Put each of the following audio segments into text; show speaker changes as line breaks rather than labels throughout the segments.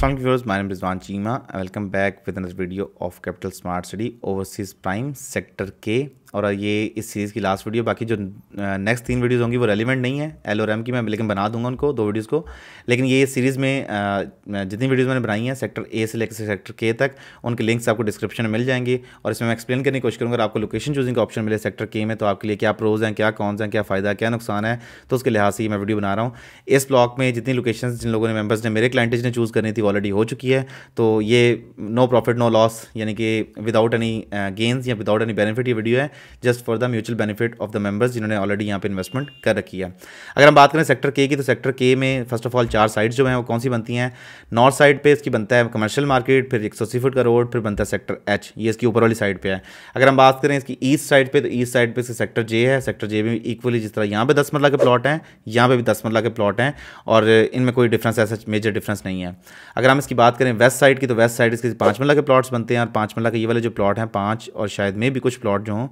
Assalamu viewers, my name is Wan Chima. and welcome back with another video of Capital Smart City Overseas Prime Sector K और ये इस series की last video बाकी जो next तीन videos होंगी वो रेलिवेंट नहीं है एल और एम की मैं लेकिन बना दूंगा उनको दो वीडियोज़ को लेकिन ये इस सीरीज़ में जितनी वीडियोज़ मैंने बनाई हैं सेक्टर ए से लेकर सेक्टर के तक उनके लिंक्स आपको डिस्क्रिप्शन में मिल जाएंगे और इसमें मैं एक्सप्लेन करने की कोशिश करूँगा आपको लोकेशन चूजिंग का ऑप्शन मिले सेक्टर के में तो आपके लिए क्या प्रोज़ हैं क्या कौन हैं क्या फ़ायदा क्या नुकसान है तो उसके लिहाज से मैं वीडियो बना रहा हूँ इस ब्लॉग में जितनी लोकेशन जिन लोगों ने मेम्बर्स ने मेरे क्लाइंटेज ने चूज़ करनी थी ऑलरेडी हो चुकी है तो ये नो प्रॉफिट नो लॉस यानी कि विदाउट एनी गेंस या विदाउट एनी बेनिफिट ये वीडियो है just for the mutual benefit of the members जिन्होंने ऑलरेडी यहाँ पे इन्वेस्टमेंट कर रखी है अगर हम बात करें सेक्टर के की तो सेक्टर के में फर्स्ट ऑफ ऑल चार साइड जो हैं वो कौन सी बनती हैं नॉर्थ साइड पर इसकी बनता है कमर्शियल मार्केट फिर एक सौ अस्सी फुट का रोड फिर बनता है सेक्टर एच ये इसकी ऊपर वाली साइड पर है अगर हम बात करें इसकी ईस्ट साइड पर तो ईस्ट साइड पर सेक्टर जे है सेक्टर जे में इक्वली जिस तरह यहाँ पर दस मरला के प्लॉट हैं यहाँ पर भी दस मरला के प्लॉट हैं और इनमें कोई डिफरेंस ऐसा मेजर डिफरेंस नहीं है अगर हम इसकी बात करें वेस्ट साइड की तो वेस्ट साइड इसके पाँच मरला के प्लॉट्स बनते हैं और पाँच मरला के ये वाले जो प्लॉट हैं पाँच और शायद में भी कुछ प्लॉट जो हों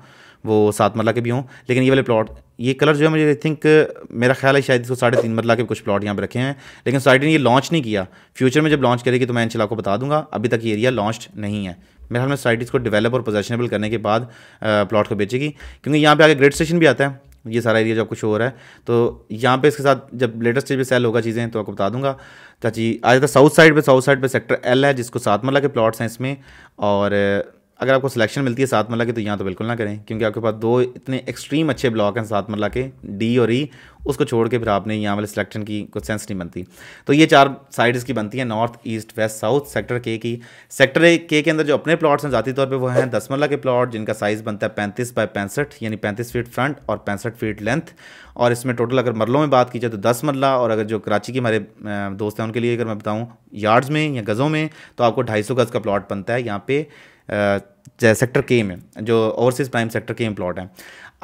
वो सात मरला के भी हों लेकिन ये वाले प्लॉट ये कलर जो है मुझे आई थिंक मेरा ख्याल है शायद इसको साढ़े तीन मरला के कुछ प्लॉट यहाँ पर रखे हैं लेकिन सोसाइटी ने ये लॉन्च नहीं किया फ्यूचर में जब लॉन्च करेगी तो मैं चला आपको बता दूंगा अभी तक ये एरिया लॉन्च नहीं है मेरे ख्याल में सोसाइटी इसको डेवलप और पोजेशनेबल करने के बाद प्लॉट को बेचेगी क्योंकि यहाँ पर आगे ग्रेड स्टेशन भी आता है ये सारा एरिया जो कुछ और हो रहा है तो यहाँ पे इसके साथ जब लेटेस्ट स्टेज पे सेल होगा चीज़ें तो आपको बता दूंगा चाची आ जाता साउथ साइड पे साउथ साइड पे सेक्टर एल है जिसको सात मरला के प्लॉट्स हैं इसमें और अगर आपको सिलेक्शन मिलती है सात मल्ला की तो यहाँ तो बिल्कुल ना करें क्योंकि आपके पास दो इतने एक्सट्रीम अच्छे ब्लॉक हैं सात मल्ला के डी और ई e, उसको छोड़ के फिर आपने यहाँ वाले सिलेक्शन की कुछ सेंस नहीं बनती तो ये चार साइड्स की बनती हैं north east west south sector के की सेक्टर के के अंदर जो अपने प्लॉट्स हैं ज़ाती तौर पर वो हैं दस मल्ला के प्लॉट जिनका साइज़ बनता है पैंतीस बाय पैंसठ यानी पैंतीस फीट फ्रंट और पैंसठ फीट लेंथ और इसमें टोटल अगर मरलों में बात की जाए तो दस मरला और अगर जो कराची के हमारे दोस्त हैं उनके लिए अगर मैं बताऊँ यार्ड्स में या गज़ों में तो आपको ढाई सौ गज़ का प्लॉट बनता है यहाँ पे सेक्टर के में जो ओवरसीज़ प्राइम सेक्टर के में प्लॉट हैं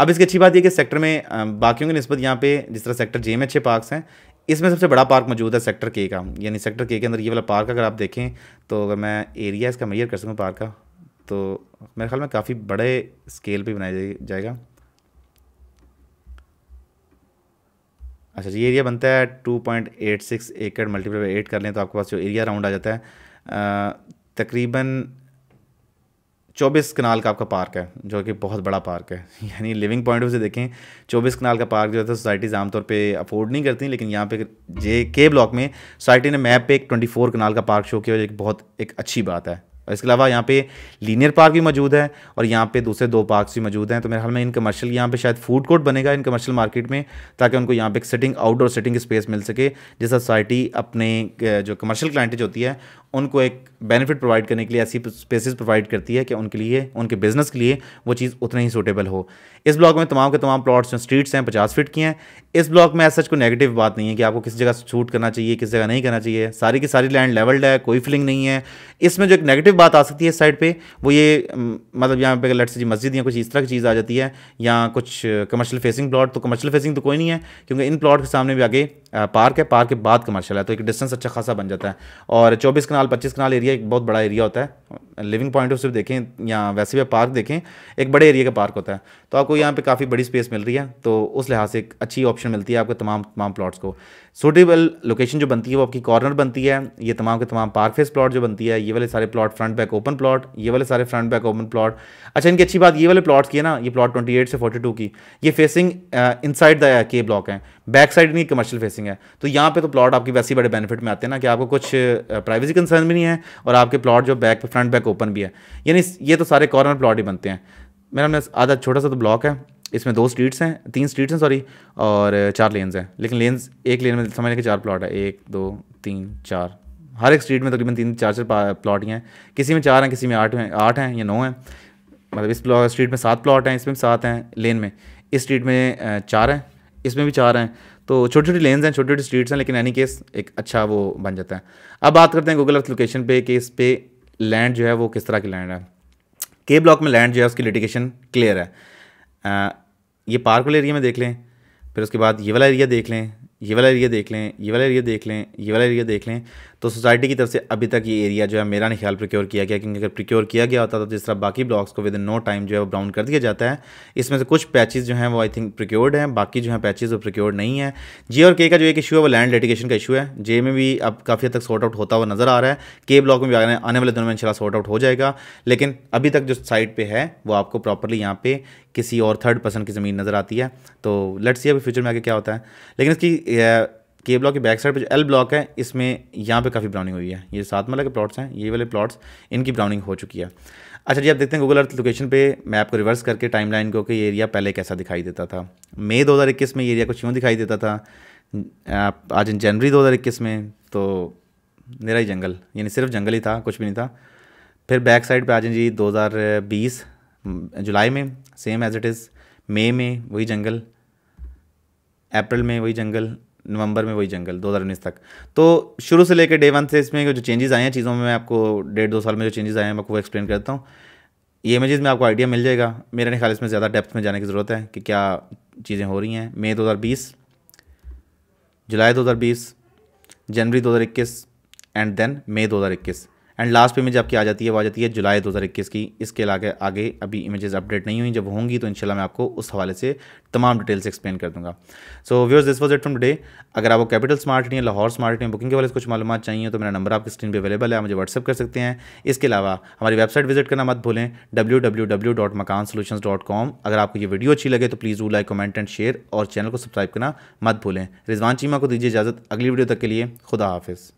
अब इसकी अच्छी बात यह कि सेक्टर में बाकियों की नस्बत यहाँ पे जिस तरह सेक्टर जे में अच्छे पार्क्स हैं इसमें सबसे बड़ा पार्क मौजूद है सेक्टर के का यानी सेक्टर के के अंदर ये वाला पार्क अगर आप देखें तो अगर मैं एरिया इसका मैयर कर सकूँ पार्क का तो मेरे ख्याल में काफ़ी बड़े स्केल पर बनाया जाएगा अच्छा जी एरिया बनता है 2.86 एकड़ मल्टीप्लाई एट कर लें तो आपके पास जो एरिया राउंड आ जाता है तकरीबन चौबीस कनाल का आपका पार्क है जो कि बहुत बड़ा पार्क है यानी लिविंग पॉइंट से देखें चौबीस कनाल का पार्क जो है सोसाइटीज़ तो आमतौर पे अफोर्ड नहीं करती लेकिन यहाँ पे जे के ब्लॉक में सोसाइटी ने मैप पे एक ट्वेंटी फोर कनाल का पार्क शो किया जो एक बहुत एक अच्छी बात है और इसके अलावा यहाँ पे लीनियर पार्क भी मौजूद है और यहाँ पे दूसरे दो पार्क्स भी मौजूद हैं तो मेरे ख्याल में इन कमर्शियल यहाँ पे शायद फूड कोर्ट बनेगा इन कमर्शियल मार्केट में ताकि उनको यहाँ पे एक सिटिंग आउटडोर सिटिंग स्पेस मिल सके जिससे सोसाइटी अपने जो कमर्शियल क्लाइंटेज होती है उनको एक बेनिफिट प्रोवाइड करने के लिए ऐसी स्पेसेस प्रोवाइड करती है कि उनके लिए उनके बिजनेस के लिए वो चीज़ उतना ही सूटेबल हो इस ब्लॉक में तमाम के तमाम प्लॉट्स हैं स्ट्रीट्स हैं पचास फीट की हैं इस ब्लॉक में ऐसा कोई नेगेटिव बात नहीं है कि आपको किस जगह शूट करना चाहिए किस जगह नहीं करना चाहिए सारी की सारी लैंड लेवल्ड है कोई फिलिंग नहीं है इसमें जो एक नेगेटिव बात आ सकती है इस साइड पर वो ये मतलब यहाँ पर लट्स जी मस्जिद या कुछ इस तरह की चीज़ आ जाती है या कुछ कमर्शियल फेसिंग प्लॉट तो कमर्शियल फेसिंग तो कोई नहीं है क्योंकि इन प्लॉट के सामने भी आगे पार्क है पार्क के बाद कमर्शियल है तो एक डिस्टेंस अच्छा खासा बन जाता है और चौबीस कनाल कनाल पच्चीस कनाल एरिया एक बहुत बड़ा एरिया होता है लिविंग पॉइंट ऑफ सिर्फ देखें या वैसे भी पार्क देखें एक बड़े एरिया का पार्क होता है तो आपको यहाँ पे काफ़ी बड़ी स्पेस मिल रही है तो उस लिहाज से एक अच्छी ऑप्शन मिलती है आपके तमाम तमाम प्लॉट्स को सूटेबल लोकेशन जो बनती है वो आपकी कॉर्नर बनती है ये तमाम के तमाम पार्क फेस प्लॉट जो बनती है ये वाले सारे plot front back open plot ये वाले सारे फ्रंट बैक ओपन प्लॉट अच्छा इनकी अच्छी बात ये वाले प्लॉट्स की है ना ये प्लॉट ट्वेंटी से फोर्टी की ये facing inside the K block है बैक साइड इनकी कमर्शियल फेसिंग है तो यहाँ पर तो प्लॉट आपकी वैसे बड़े बेनिफिट में आते हैं ना कि आपको कुछ प्राइवेसी कंसर्न भी नहीं है और आपके प्लॉट जो back front front back open भी है यानी ये तो सारे कॉर्नर प्लॉट ही बनते हैं मेरा मैं आधा छोटा सा तो ब्लॉक है इसमें दो स्ट्रीट्स हैं तीन स्ट्रीट्स हैं सॉरी और चार लेन्स हैं लेकिन लेन्स एक लेन में समझ लें चार प्लॉट है एक दो तीन चार हर एक स्ट्रीट में तकरीबन तीन चार चार प्लॉट ही हैं किसी में चार हैं किसी में आठ हैं आठ हैं या नौ हैं मतलब इस स्ट्रीट में सात प्लॉट हैं इसमें सात हैं लेन में इस स्ट्रीट में चार हैं इसमें भी चार हैं तो छोटी छोटी लेन्स हैं छोटी छोटी स्ट्रीट्स हैं लेकिन एनी केस एक अच्छा वो बन जाता है अब बात करते हैं गूगल अर्थ लोकेशन पे कि इस पर लैंड जो है वो किस तरह की लैंड है के ब्लॉक में लैंड जो है उसकी लिटिगेशन क्लियर है आ, ये पार्क वाले एरिया में देख लें फिर उसके बाद ये वाला एरिया देख लें ये वाला एरिया देख लें ये वाला एरिया देख लें ये वाला एरिया देख लें तो सोसाइटी की तरफ से अभी तक ये एरिया जो है मेरा नहीं ख्याल प्रिक्योर किया गया क्योंकि अगर प्रिक्योर किया गया होता तो जिस तरह बाकी ब्लॉक्स को विद इन नो टाइम जो है वो ब्राउन कर दिया जाता है इसमें से कुछ पैचेज जो हैं वो आई थिंक प्रिक्योर्ड हैं बाकी जो है पैचेज वो प्रिक्योर्ड नहीं है जे और के का जो एक इशू है वो लैंड लिटिगेशन का इशू है जे में भी अब काफ़ी हद तक सॉर्ट आउट होता हुआ नजर आ रहा है के ब्लॉक में भी आने वाले दिनों में इंशाल्लाह सॉर्ट आउट हो जाएगा लेकिन अभी तक जो साइट पर है वो आपको प्रॉपरली यहाँ पे किसी और थर्ड पर्सन की ज़मीन नज़र आती है तो लेट्स सी अभी फ्यूचर में आगे क्या होता है लेकिन इसकी के ब्लॉक के बैक साइड पे जो एल ब्लॉक है इसमें यहाँ पे काफ़ी ब्राउनिंग हुई है ये सात माला मतलब के प्लॉट्स हैं ये वाले प्लॉट्स इनकी ब्राउनिंग हो चुकी है अच्छा जी आप देखते हैं गूगल अर्थ लोकेशन पे मैप को रिवर्स करके टाइमलाइन को कि ये एरिया पहले कैसा दिखाई देता था मई दो में ये एरिया कुछ यूँ दिखाई देता था आज इन जनवरी दो में तो निरा ही जंगल यानी सिर्फ जंगल ही था कुछ भी नहीं था फिर बैक साइड पर आज जी दो जुलाई में सेम एज इट इज़ मई में वही जंगल अप्रैल में वही जंगल नवंबर में वही जंगल दो तक तो शुरू से लेकर डे वन से इसमें जो चेंजेस आए हैं चीज़ों में मैं आपको डेढ़ दो साल में जो चेंजेस आए हैं मैं आपको एक्सप्लेन करता हूँ ये इमेजेस में आपको आइडिया मिल जाएगा मेरे नहीं ख्याल इसमें ज़्यादा डेप्थ में जाने की ज़रूरत है कि क्या चीज़ें हो रही हैं मई दो जुलाई दो जनवरी दो एंड देन मई दो एंड लास्ट इमेज आपकी आ जाती है वो आ जाती है जुलाई 2021 की इसके अलावा आगे अभी इमेजेस अपडेट नहीं हुई जब होंगी तो इंशाल्लाह मैं आपको उस हवाले से तमाम डिटेल्स एक्सप्लेन कर दूंगा so viewers this was it from day अगर आपको कैपिटल स्मार्ट है लाहौर स्मार्ट या बुकिंग के वाले कुछ मालूम चाहिए तो मेरा नंबर आपकी स्क्रीन पर अवेलेबल है आप मुझे व्हाट्सअप कर सकते हैं इसके अलावा हमारी वेबसाइट विजिट करना मत भूलें डब्ल्यू अगर आपको ये वीडियो अच्छी लगे तो please do like comment and share और चैनल को सब्सक्राइब करना मत भूलें रिजवान चीमा को दीजिए इजाज़त अगली वीडियो तक के लिए खुदा हाफिज़